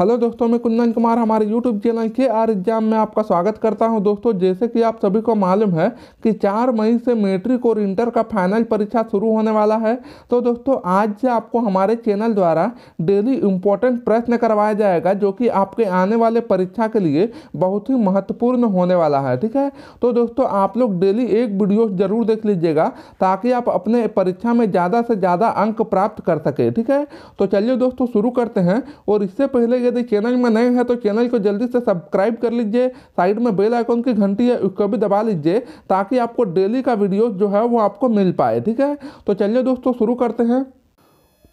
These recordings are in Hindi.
हेलो दोस्तों मैं कुंदन कुमार हमारे यूट्यूब चैनल के आर एग्जाम में आपका स्वागत करता हूं दोस्तों जैसे कि आप सभी को मालूम है कि 4 मई से मैट्रिक और इंटर का फाइनल परीक्षा शुरू होने वाला है तो दोस्तों आज से आपको हमारे चैनल द्वारा डेली इम्पोर्टेंट प्रश्न करवाया जाएगा जो कि आपके आने वाले परीक्षा के लिए बहुत ही महत्वपूर्ण होने वाला है ठीक है तो दोस्तों आप लोग डेली एक वीडियो जरूर देख लीजिएगा ताकि आप अपने परीक्षा में ज़्यादा से ज़्यादा अंक प्राप्त कर सकें ठीक है तो चलिए दोस्तों शुरू करते हैं और इससे पहले यदि चैनल तो में नए हैं तो चैनल को जल्दी से सब्सक्राइब कर लीजिए साइड में बेल आइकॉन की घंटी है उसको भी दबा लीजिए ताकि आपको डेली का वीडियो जो है वो आपको मिल पाए ठीक है तो चलिए दोस्तों शुरू करते हैं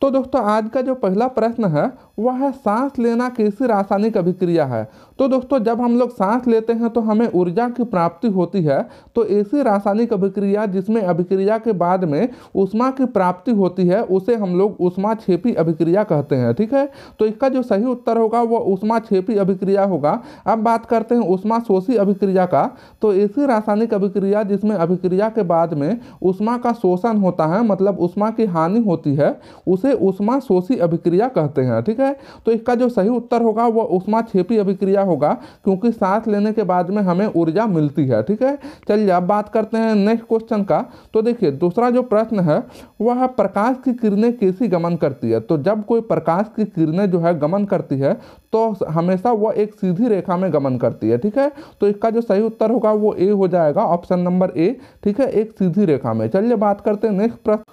तो दोस्तों आज का जो पहला प्रश्न है वह है सांस लेना कैसी रासायनिक अभिक्रिया है तो दोस्तों जब हम लोग सांस लेते हैं तो हमें ऊर्जा की प्राप्ति होती है तो ऐसी रासायनिक अभिक्रिया जिसमें अभिक्रिया के बाद में उष्मा की प्राप्ति होती है उसे हम लोग उष्मा छेपी अभिक्रिया कहते हैं ठीक है तो इसका जो सही उत्तर होगा वह उष्मा छेपी अभिक्रिया होगा अब बात करते हैं उष्मा शोषी अभिक्रिया का तो ऐसी रासायनिक अभिक्रिया जिसमें अभिक्रिया के बाद में उष्मा का शोषण होता है मतलब उष्मा की हानि होती है उसे उसे उष्मा शोषी अभिक्रिया कहते हैं ठीक है तो इसका जो सही उत्तर होगा वह उष्मा छेपी अभिक्रिया होगा क्योंकि सांस लेने के बाद में हमें ऊर्जा मिलती है ठीक है चलिए अब बात करते हैं नेक्स्ट क्वेश्चन का तो देखिए दूसरा जो प्रश्न है वह प्रकाश की किरणें कैसी गमन करती है तो जब कोई प्रकाश की किरणें जो है गमन करती है तो हमेशा वह एक सीधी रेखा में गमन करती है ठीक है तो इसका जो सही उत्तर होगा वो ए हो जाएगा ऑप्शन नंबर ए ठीक है एक सीधी रेखा में चलिए बात करते हैं नेक्स्ट प्रश्न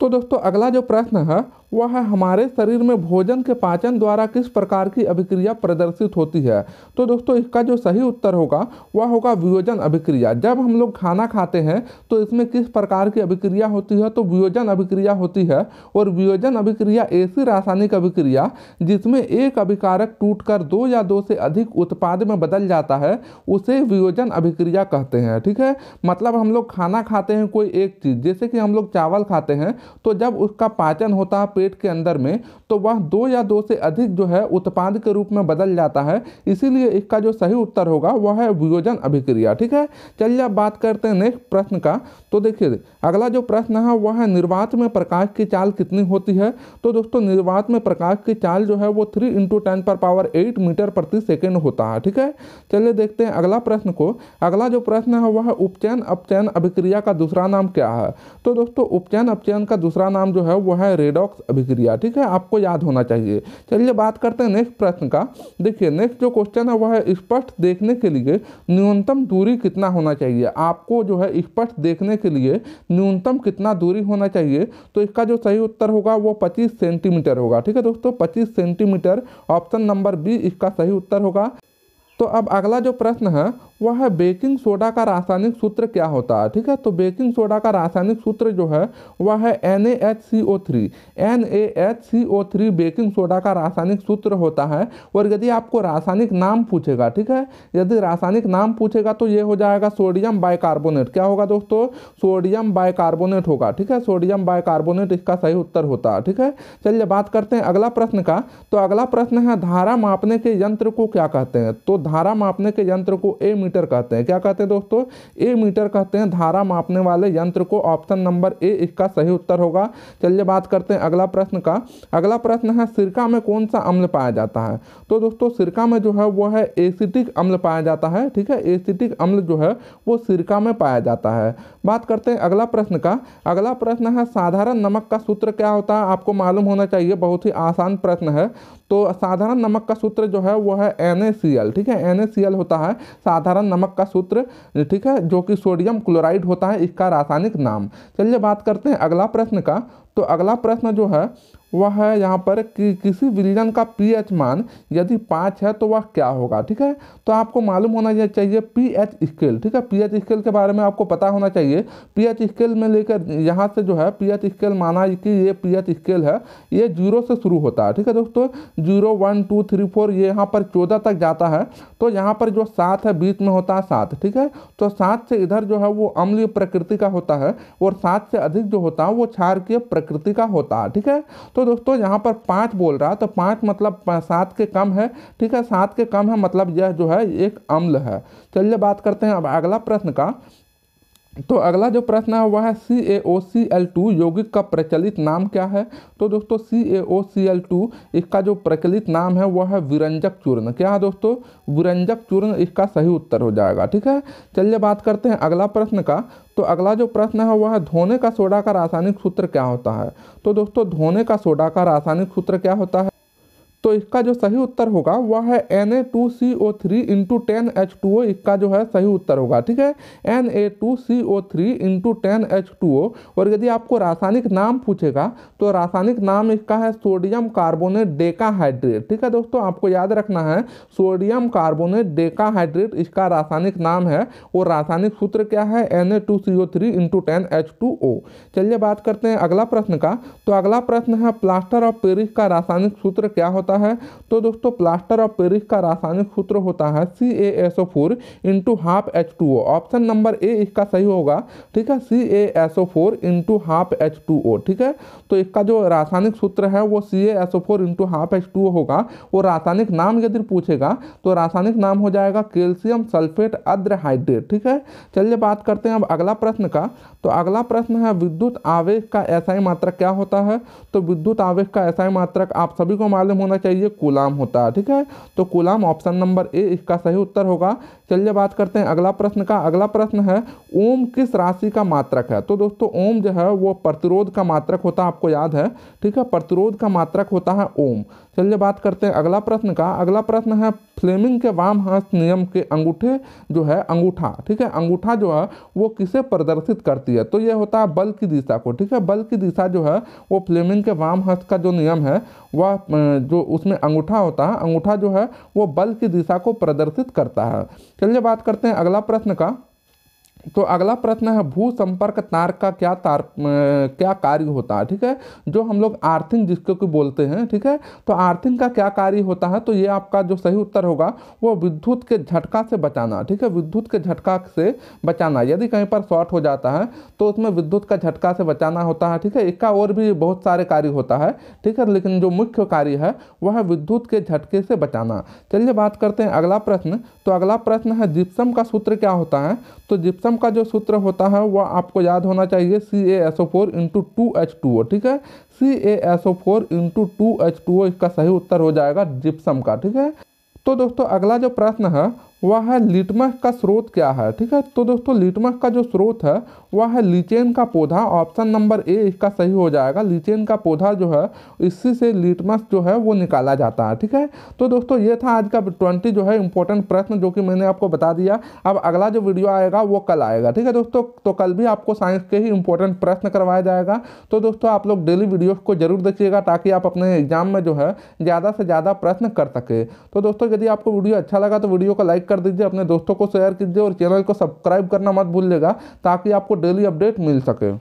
तो दोस्तों अगला जो प्रश्न है वह हमारे शरीर में भोजन के पाचन द्वारा किस प्रकार की अभिक्रिया प्रदर्शित होती है तो दोस्तों इसका जो सही उत्तर होगा वह होगा वियोजन अभिक्रिया जब हम लोग खाना खाते हैं तो इसमें किस प्रकार की अभिक्रिया होती है तो वियोजन अभिक्रिया होती है और वियोजन अभिक्रिया ऐसी रासायनिक अभिक्रिया जिसमें एक अभिकारक टूट दो या दो से अधिक उत्पाद में बदल जाता है उसे वियोजन अभिक्रिया कहते हैं ठीक है मतलब हम लोग खाना खाते हैं कोई एक चीज़ जैसे कि हम लोग चावल खाते हैं तो जब उसका पाचन होता है पेट के अंदर में तो वह दो या दो से अधिक जो है उत्पाद के रूप में बदल जाता है इसीलिए इसका जो सही उत्तर होगा वह है वियोजन अभिक्रिया ठीक है चलिए अब बात करते हैं नेक्स्ट प्रश्न का तो देखिए अगला जो प्रश्न है वह है निर्वात में प्रकाश की चाल कितनी होती है तो दोस्तों निर्वात में प्रकाश की चाल जो है वो थ्री इंटू टेन पर पावर एट मीटर प्रति सेकेंड होता है ठीक है चलिए देखते हैं अगला प्रश्न को अगला जो प्रश्न है वह उपचैन अपचैन अभिक्रिया का दूसरा नाम क्या है तो दोस्तों उपचैन अपचैन का दूसरा नाम जो है वह है रेडॉक्स अभिक्रिया ठीक है आपको याद होना चाहिए चलिए बात करते हैं नेक्स्ट प्रश्न का देखिए नेक्स्ट जो क्वेश्चन है वह है स्पष्ट देखने के लिए न्यूनतम दूरी कितना होना चाहिए आपको जो है स्पष्ट देखने के लिए न्यूनतम कितना दूरी होना चाहिए तो इसका जो सही उत्तर होगा वो पच्चीस सेंटीमीटर होगा ठीक है दोस्तों पच्चीस सेंटीमीटर ऑप्शन नंबर बी इसका सही उत्तर होगा तो अब अगला जो प्रश्न है वह है बेकिंग सोडा का रासायनिक सूत्र क्या होता है ठीक है तो बेकिंग सोडा का रासायनिक सूत्र जो है वह है N A H C O three N A H C O three baking soda का रासायनिक सूत्र होता है और यदि आपको रासायनिक नाम पूछेगा ठीक है यदि रासायनिक नाम पूछेगा तो ये हो जाएगा सोडियम बाइकार्बोनेट क्या होगा दोस्तों सोडियम बाइकार्बोनेट होगा ठीक है सोडियम बाइकार्बोनेट इसका सही उत्तर होता है ठीक है चलिए बात करते हैं अगला प्रश्न का तो अगला प्रश्न है धारा मापने के यंत्र को क्या कहते हैं तो धारा मापने के यंत्र को ए मीटर कहते हैं क्या कहते हैं दोस्तों ए मीटर कहते हैं धारा मापने वाले यंत्र को ऑप्शन नंबर ए इसका सही उत्तर होगा चलिए बात करते हैं अगला प्रश्न का अगला प्रश्न है सिरका में कौन सा अम्ल पाया जाता है तो दोस्तों सिरका में जो है वो है एसिटिक अम्ल पाया जाता है ठीक है एसिटिक अम्ल जो है वो सिरका में पाया जाता है बात करते हैं अगला प्रश्न का अगला प्रश्न है साधारण नमक का सूत्र क्या होता है आपको मालूम होना चाहिए बहुत ही आसान प्रश्न है तो साधारण नमक का सूत्र जो है वो है एन ठीक है एन होता है साधारण नमक का सूत्र ठीक है जो कि सोडियम क्लोराइड होता है इसका रासायनिक नाम चलिए बात करते हैं अगला प्रश्न का तो अगला प्रश्न जो है वह है यहाँ पर कि किसी विलीन का पीएच मान यदि पाँच है तो वह क्या होगा ठीक है तो आपको मालूम होना चाहिए पीएच स्केल ठीक है पीएच स्केल के बारे में आपको पता होना चाहिए पीएच स्केल में लेकर यहाँ से जो है पीएच स्केल माना कि ये पीएच स्केल है ये जीरो से शुरू होता है ठीक है दोस्तों zero one two three four ये यहाँ पर चौदह तक जाता है तो यहाँ पर जो सात है बीच में होता है सात ठीक है तो सात से इधर जो है वो अम्लीय प्रकृति का होता है और सात से अधिक जो होता है वो क्षार की प्रकृति का होता है ठीक है तो तो दोस्तों यहाँ पर पाँच बोल रहा है तो पाँच मतलब सात के कम है ठीक है सात के कम है मतलब यह जो है एक अम्ल है चलिए बात करते हैं अब अगला प्रश्न का तो अगला जो प्रश्न है वह है सी ए ओ सी एल टू यौगिक का प्रचलित नाम क्या है तो दोस्तों सी ए ओ सी एल टू इसका जो प्रचलित नाम है वह है विरंजक चूर्ण क्या है दोस्तों विरंजक चूर्ण इसका सही उत्तर हो जाएगा ठीक है चलिए बात करते हैं अगला प्रश्न का तो अगला जो प्रश्न है वह है धोने का सोडा का रासायनिक सूत्र क्या होता है तो दोस्तों धोने का सोडा का रासायनिक सूत्र क्या होता है तो इसका जो सही उत्तर होगा वह है N A two C O three into ten H two O इसका जो है सही उत्तर होगा ठीक है N A two C O three into ten H two O और यदि आपको रासायनिक नाम पूछेगा तो रासायनिक नाम इसका है सोडियम कार्बोनेट डेकाहाइड्रेट ठीक है दोस्तों आपको याद रखना है सोडियम कार्बोनेट डेकाहाइड्रेट इसका रासायनिक नाम है और रासायनिक सूत्र क्या है N A two C O three into ten H two O चलिए बात करते हैं अगला प्रश्न का तो अगला प्रश्न है प्लास्टर ऑफ पेरिस का रासायनिक सूत्र क्या होता होता है तो दोस्तों प्लास्टर ऑफ पेरिस का रासायनिक सूत्र होता है C A S O four into half H two O option number A इसका सही होगा ठीक है C A S O four into half H two O ठीक है तो इसका जो रासायनिक सूत्र है वो C A S O four into half H two O होगा वो रासायनिक नाम यदि पूछेगा तो रासायनिक नाम हो जाएगा कैल्शियम सल्फेट अद्रहाइड्रेट ठीक है चलिए बात करते हैं अब अगला प्रश्न का तो अगला प्रश्न है विद्युत आवेश का एसआई मात्रक क्या होता है तो विद्युत आवेश का एसआई मात्रक आप सभी को मालूम होना चाहिए कुलाम होता है ठीक है तो कुलाम ऑप्शन नंबर ए इसका सही उत्तर होगा चलिए बात करते हैं अगला प्रश्न का अगला प्रश्न है ओम किस राशि का मात्रक है तो दोस्तों ओम जो है वो प्रतिरोध का मात्रक होता है आपको याद है ठीक है प्रतिरोध का मात्रक होता है ओम चलिए बात करते हैं अगला प्रश्न का अगला प्रश्न है फ्लेमिंग के वाम हस्त नियम के अंगूठे जो है अंगूठा ठीक है अंगूठा जो है वो किसे प्रदर्शित करती है तो ये होता है बल की दिशा को ठीक है बल की दिशा जो है वो फ्लेमिंग के वाम हस्त का जो नियम है वह जो उसमें अंगूठा होता है अंगूठा जो है वो बल की दिशा को प्रदर्शित करता है चलिए बात करते हैं अगला प्रश्न का तो अगला प्रश्न है भू संपर्क तार का क्या तार क्या कार्य होता है ठीक है जो हम लोग आर्थिंग जिसको कि बोलते हैं ठीक है तो आर्थिंग का क्या कार्य होता है तो ये आपका जो सही उत्तर होगा वो विद्युत के झटका से बचाना ठीक है विद्युत के झटका से बचाना यदि कहीं पर शॉर्ट हो जाता है तो उसमें विद्युत का झटका से बचाना होता है ठीक है इसका और भी बहुत सारे कार्य होता है ठीक है लेकिन जो मुख्य कार्य है वह विद्युत के झटके से बचाना चलिए बात करते हैं अगला प्रश्न तो अगला प्रश्न है जिप्सम का सूत्र क्या होता है तो जिप्सम मोनोमर का जो सूत्र होता है वह आपको याद होना चाहिए C A S O four into two H two O ठीक है C A S O four into two H two O इसका सही उत्तर हो जाएगा जिप्सम का ठीक है तो दोस्तों अगला जो प्रश्न है वह है लिटमस का स्रोत क्या है ठीक है तो दोस्तों लिटमस का जो स्रोत है वह है लीचेन का पौधा ऑप्शन नंबर ए इसका सही हो जाएगा लीचेन का पौधा जो है इसी से लिटमस जो है वो निकाला जाता है ठीक है तो दोस्तों ये था आज का ट्वेंटी जो है इंपॉर्टेंट प्रश्न जो कि मैंने आपको बता दिया अब अगला जो वीडियो आएगा वो कल आएगा ठीक है दोस्तों तो कल भी आपको साइंस के ही इंपॉर्टेंट प्रश्न करवाया जाएगा तो दोस्तों आप लोग डेली वीडियो को जरूर देखिएगा ताकि आप अपने एग्जाम में जो है ज़्यादा से ज़्यादा प्रश्न कर सके तो दोस्तों यदि आपको वीडियो अच्छा लगा तो वीडियो को लाइक कर दीजिए अपने दोस्तों को शेयर कीजिए और चैनल को सब्सक्राइब करना मत भूलिएगा ताकि आपको डेली अपडेट मिल सके